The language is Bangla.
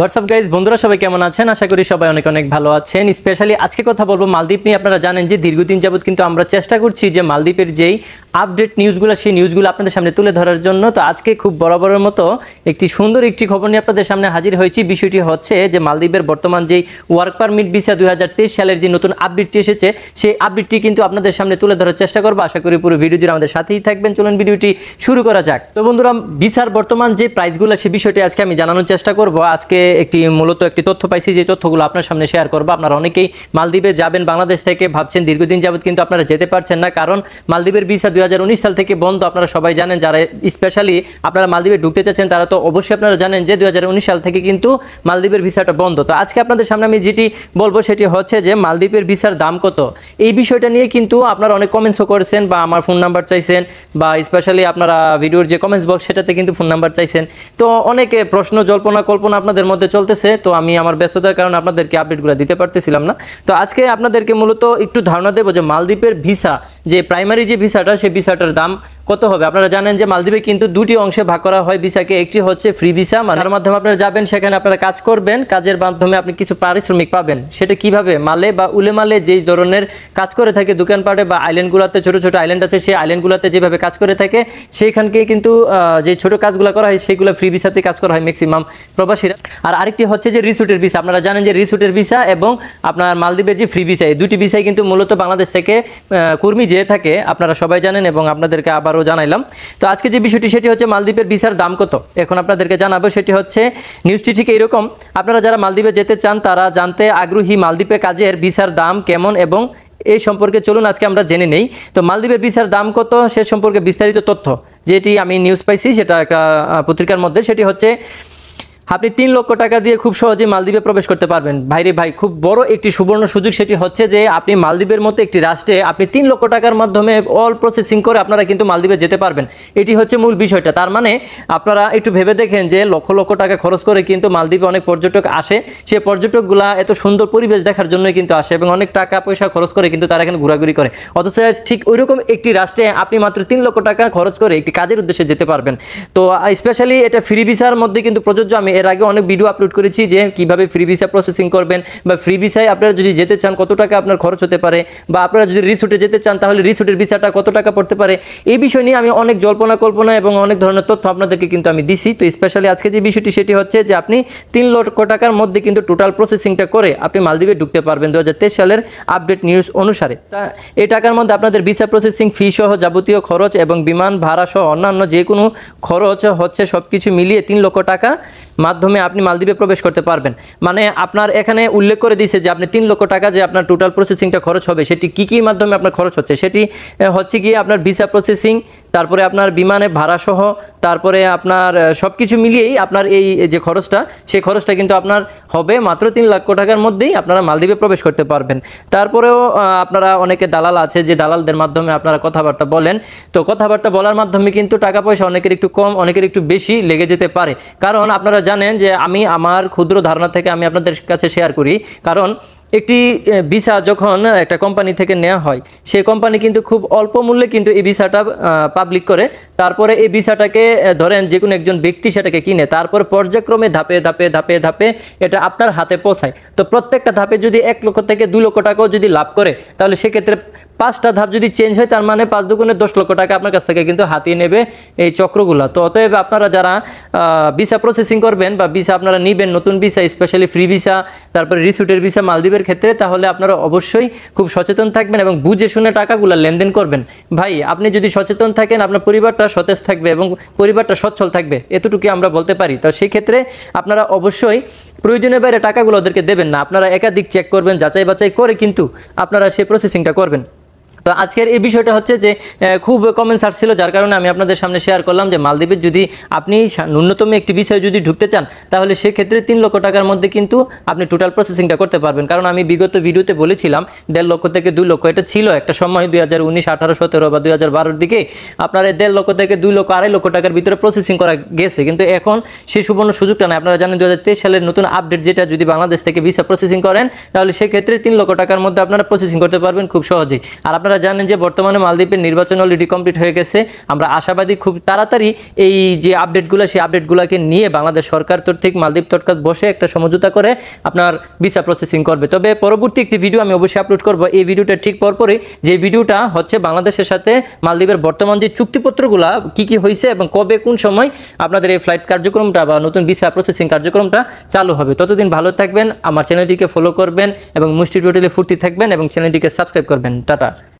হোয়াটসঅ্যাপ গাইজ বন্ধুরা সবাই কেমন আছেন আশা করি সবাই অনেক অনেক ভালো আছেন স্পেশালি আজকে কথা বলবো মালদ্বীপ নিয়ে আপনারা জানেন যে দীর্ঘদিন যাবৎ কিন্তু আমরা চেষ্টা করছি যে মালদ্বীপের যেই আপডেট নিউজগুলো সেই নিউজগুলো আপনাদের সামনে তুলে ধরার জন্য তো আজকে খুব বরাবরের মতো একটি সুন্দর একটি খবর নিয়ে আপনাদের সামনে হাজির হয়েছি বিষয়টি হচ্ছে যে মালদ্বীপের বর্তমান যেই ওয়ার্ক পারমিট ভিসা দুই সালের যে নতুন আপডেটটি এসেছে সেই আপডেটটি কিন্তু আপনাদের সামনে তুলে ধরার চেষ্টা করবো আশা করি পুরো ভিডিও আমাদের সাথেই থাকবেন চলুন ভিডিওটি শুরু করা যাক তো বন্ধুরা ভিসার বর্তমান যে প্রাইসগুলো সে বিষয়টি আজকে আমি জানানোর চেষ্টা করবো আজকে একটি মূলত একটি তথ্য পাইছি যে তথ্যগুলো আপনার সামনে শেয়ার করবো আপনারা অনেকেই মালদ্বীপে যাবেন বাংলাদেশ থেকে ভাবছেন দীর্ঘদিন যাবৎ কিন্তু আপনারা যেতে পারছেন না কারণ মালদ্বীপের ভিসা দুই সাল থেকে বন্ধ আপনারা সবাই জানেন যারা স্পেশালি আপনারা মালদ্বীপে ঢুকতে চাচ্ছেন তারা তো অবশ্যই আপনারা জানেন যে দুই সাল থেকে কিন্তু মালদ্বীপের ভিসাটা বন্ধ তো আজকে আপনাদের সামনে আমি যেটি বলবো সেটি হচ্ছে যে মালদ্বীপের ভিসার দাম কত এই বিষয়টা নিয়ে কিন্তু আপনারা অনেক কমেন্টসও করেছেন বা আমার ফোন নাম্বার চাইছেন বা স্পেশালি আপনারা ভিডিওর যে কমেন্টস বক্স সেটাতে কিন্তু ফোন নাম্বার চাইছেন তো অনেকে প্রশ্ন জল্পনা কল্পনা আপনাদের মধ্যে চলতেছে তো আমি আমার ব্যস্ততার কারণে আপনাদেরকে আপডেটগুলো দিতে পারতেছিলাম না তো আজকে আপনাদেরকে মূলত একটু ধারণা দেবো যে মালদ্বীপের ভিসা যে প্রাইমারি যে ভিসাটা সেই ভিসাটার দাম কত হবে আপনারা জানেন যে মালদ্বীপে কিন্তু দুটি অংশে ভাগ করা হয় ভিসাকে একটি হচ্ছে ফ্রি ভিসা তার মাধ্যমে আপনারা যাবেন সেখানে আপনারা কাজ করবেন কাজের মাধ্যমে আপনি কিছু পারিশ্রমিক পাবেন সেটা কিভাবে মালে বা উলে মালে যেই ধরনের কাজ করে থাকে দোকানপাটে বা আইল্যান্ডগুলোতে ছোট ছোট আইল্যান্ড আছে সেই আইল্যান্ডগুলোতে যেভাবে কাজ করে থাকে সেইখানকে কিন্তু যে ছোট কাজগুলো করা হয় সেগুলো ফ্রি ভিসাতে কাজ করা হয় ম্যাক্সিমাম প্রবাসীরা আর আরেকটি হচ্ছে যে রিসুটের ভিসা আপনারা জানেন যে রিসুটের ভিসা এবং আপনার মালদ্বীপের যে ফ্রি ভিসা এই দুটি ভিসাই কিন্তু মূলত বাংলাদেশ থেকে কর্মী যেয়ে থাকে আপনারা সবাই জানেন এবং আপনাদেরকে আবারও জানাইলাম তো আজকে যে বিষয়টি সেটি হচ্ছে মালদ্বীপের ভিসার দাম কত এখন আপনাদেরকে জানাবো সেটি হচ্ছে নিউজটি ঠিক এরকম আপনারা যারা মালদ্বীপে যেতে চান তারা জানতে আগ্রহী মালদ্বীপে কাজের ভিসার দাম কেমন এবং এই সম্পর্কে চলুন আজকে আমরা জেনে নেই তো মালদ্বীপের ভিসার দাম কত সে সম্পর্কে বিস্তারিত তথ্য যেটি আমি নিউজ পাইছি সেটা একটা পত্রিকার মধ্যে সেটি হচ্ছে আপনি তিন লক্ষ টাকা দিয়ে খুব সহজে মালদ্বীপে প্রবেশ করতে পারবেন ভাইরে ভাই খুব বড় একটি সুবর্ণ সুযোগ সেটি হচ্ছে যে আপনি মালদ্বীপের মতো একটি রাষ্ট্রে আপনি তিন লক্ষ টাকার মাধ্যমে অল প্রসেসিং করে আপনারা কিন্তু মালদ্বীপে যেতে পারবেন এটি হচ্ছে মূল বিষয়টা তার মানে আপনারা একটু ভেবে দেখেন যে লক্ষ লক্ষ টাকা খরচ করে কিন্তু মালদ্বীপে অনেক পর্যটক আসে সে পর্যটকগুলা এত সুন্দর পরিবেশ দেখার জন্যই কিন্তু আসে এবং অনেক টাকা পয়সা খরচ করে কিন্তু তারা এখানে ঘোরাঘুরি করে অথচ ঠিক ওইরকম একটি রাষ্ট্রে আপনি মাত্র তিন লক্ষ টাকা খরচ করে একটি কাজের উদ্দেশ্যে যেতে পারবেন তো স্পেশালি এটা ফ্রি ভিসার মধ্যে কিন্তু প্রযোজ্য আমি এর আগে অনেক ভিডিও আপলোড করেছি যে কিভাবে ফ্রি ভিসা প্রসেসিং করবেন বা ফ্রি ভিসায় আপনারা যদি যেতে চান কত টাকা আপনার খরচ হতে পারে বা আপনারা যদি রিসুটে যেতে চান তাহলে রিসুটের ভিসাটা কত টাকা পড়তে পারে এই বিষয় নিয়ে আমি অনেক জল্পনা কল্পনা এবং অনেক ধরনের তথ্য আপনাদেরকে কিন্তু আমি দিছি তো স্পেশালি আজকে যে বিষয়টি সেটি হচ্ছে যে আপনি তিন লক্ষ টাকার মধ্যে কিন্তু টোটাল প্রসেসিংটা করে আপনি মালদ্বীপে ঢুকতে পারবেন দু সালের আপডেট নিউজ অনুসারে এই টাকার মধ্যে আপনাদের ভিসা প্রসেসিং ফি সহ যাবতীয় খরচ এবং বিমান ভাড়া সহ অন্যান্য যে কোনো খরচ হচ্ছে সব কিছু মিলিয়ে তিন লক্ষ টাকা মাধ্যমে আপনি মালদ্বীপে প্রবেশ করতে পারবেন মানে আপনার এখানে উল্লেখ করে দিয়েছে যে আপনি তিন লক্ষ টাকা যে আপনার টোটাল প্রসেসিংটা খরচ হবে সেটি কি কী মাধ্যমে আপনার খরচ হচ্ছে সেটি হচ্ছে কি আপনার ভিসা প্রসেসিং তারপরে আপনার বিমানে ভাড়াসহ তারপরে আপনার সব কিছু মিলিয়েই আপনার এই যে খরচটা সেই খরচটা কিন্তু আপনার হবে মাত্র তিন লক্ষ টাকার মধ্যেই আপনারা মালদ্বীপে প্রবেশ করতে পারবেন তারপরেও আপনারা অনেকে দালাল আছে যে দালালদের মাধ্যমে আপনারা কথাবার্তা বলেন তো কথাবার্তা বলার মাধ্যমে কিন্তু টাকা পয়সা অনেকের একটু কম অনেকের একটু বেশি লেগে যেতে পারে কারণ আপনারা জানেন যে আমি আমার ক্ষুদ্র ধারণা থেকে আমি আপনাদের কাছে শেয়ার করি কারণ একটি ভিসা যখন একটা কোম্পানি থেকে নেওয়া হয় সেই কোম্পানি কিন্তু খুব অল্প মূল্যে কিন্তু এই ভিসাটা পাবলিক করে তারপরে এই ভিসাটাকে ধরেন যে কোনো একজন ব্যক্তি সেটাকে কিনে তারপর পর্যায়ক্রমে ধাপে ধাপে ধাপে ধাপে এটা আপনার হাতে পৌঁছায় তো প্রত্যেকটা ধাপে যদি এক লক্ষ থেকে দু লক্ষ টাকাও যদি লাভ করে তাহলে সেক্ষেত্রে পাঁচটা ধাপ যদি চেঞ্জ হয় তার মানে পাঁচ দুগুণে দশ লক্ষ টাকা আপনার কাছ থেকে কিন্তু হাতিয়ে নেবে এই চক্রগুলো তো অতএব আপনারা যারা ভিসা প্রসেসিং করবেন বা ভিসা আপনারা নেবেন নতুন ভিসা স্পেশালি ফ্রি ভিসা তারপরে রিসুটের ভিসা মালদ্বীপের ক্ষেত্রে তাহলে আপনারা অবশ্যই খুব সচেতন থাকবেন এবং বুঝে শুনে টাকাগুলো লেনদেন করবেন ভাই আপনি যদি সচেতন থাকেন আপনার পরিবারটা সতেজ থাকবে এবং পরিবারটা সচ্ছল থাকবে এতটুকু আমরা বলতে পারি তো সেই ক্ষেত্রে আপনারা অবশ্যই প্রয়োজনের বাইরে টাকাগুলো ওদেরকে দেবেন না আপনারা একাধিক চেক করবেন যাচাই বাছাই করে কিন্তু আপনারা সেই প্রসেসিংটা করবেন তো আজকের এই বিষয়টা হচ্ছে যে খুব কমেন্টস আসছিল যার কারণে আমি আপনাদের সামনে শেয়ার করলাম যে মালদ্বীপের যদি আপনি ন্যূনতম একটি বিষয়ে যদি ঢুকতে চান তাহলে সেক্ষেত্রে তিন লক্ষ টাকার মধ্যে কিন্তু আপনি টোটাল প্রসেসিংটা করতে পারবেন কারণ আমি বিগত ভিডিওতে বলেছিলাম দেড় লক্ষ থেকে দুই লক্ষ এটা ছিল একটা সময় দুই হাজার উনিশ আঠারো সতেরো বা দুই হাজার বারোর দিকে আপনারা দেড় লক্ষ থেকে দুই লক্ষ আড়াই লক্ষ টাকার ভিতরে প্রসেসিং করা গেছে কিন্তু এখন সেই সুবর্ণ সুযোগটা নেই আপনারা জানেন দু সালের নতুন আপডেট যেটা যদি বাংলাদেশ থেকে ভিসা প্রসেসিং করেন তাহলে সেক্ষেত্রে তিন লক্ষ টাকার মধ্যে আপনারা প্রসেসিং করতে পারবেন খুব সহজেই আর আপনার আপনারা জানেন যে বর্তমানে মালদ্বীপের নির্বাচন অলরেডি কমপ্লিট হয়ে গেছে আমরা আশাবাদী খুব তাড়াতাড়ি এই যে আপডেটগুলো সেই আপডেটগুলোকে নিয়ে বাংলাদেশ সরকার কর্তৃক মালদ্বীপ তরকার বসে একটা সমঝোতা করে আপনার ভিসা প্রসেসিং করবে তবে পরবর্তী একটি ভিডিও আমি অবশ্যই আপলোড করব এই ভিডিওটা ঠিক পরপরই যে ভিডিওটা হচ্ছে বাংলাদেশের সাথে মালদ্বীপের বর্তমান যে চুক্তিপত্রগুলো কি কি হয়েছে এবং কবে কোন সময় আপনাদের এই ফ্লাইট কার্যক্রমটা বা নতুন ভিসা প্রসেসিং কার্যক্রমটা চালু হবে ততদিন ভালো থাকবেন আমার চ্যানেলটিকে ফলো করবেন এবং মুষ্টি টোটালি ফুর্তি থাকবেন এবং চ্যানেলটিকে সাবস্ক্রাইব করবেন টাটা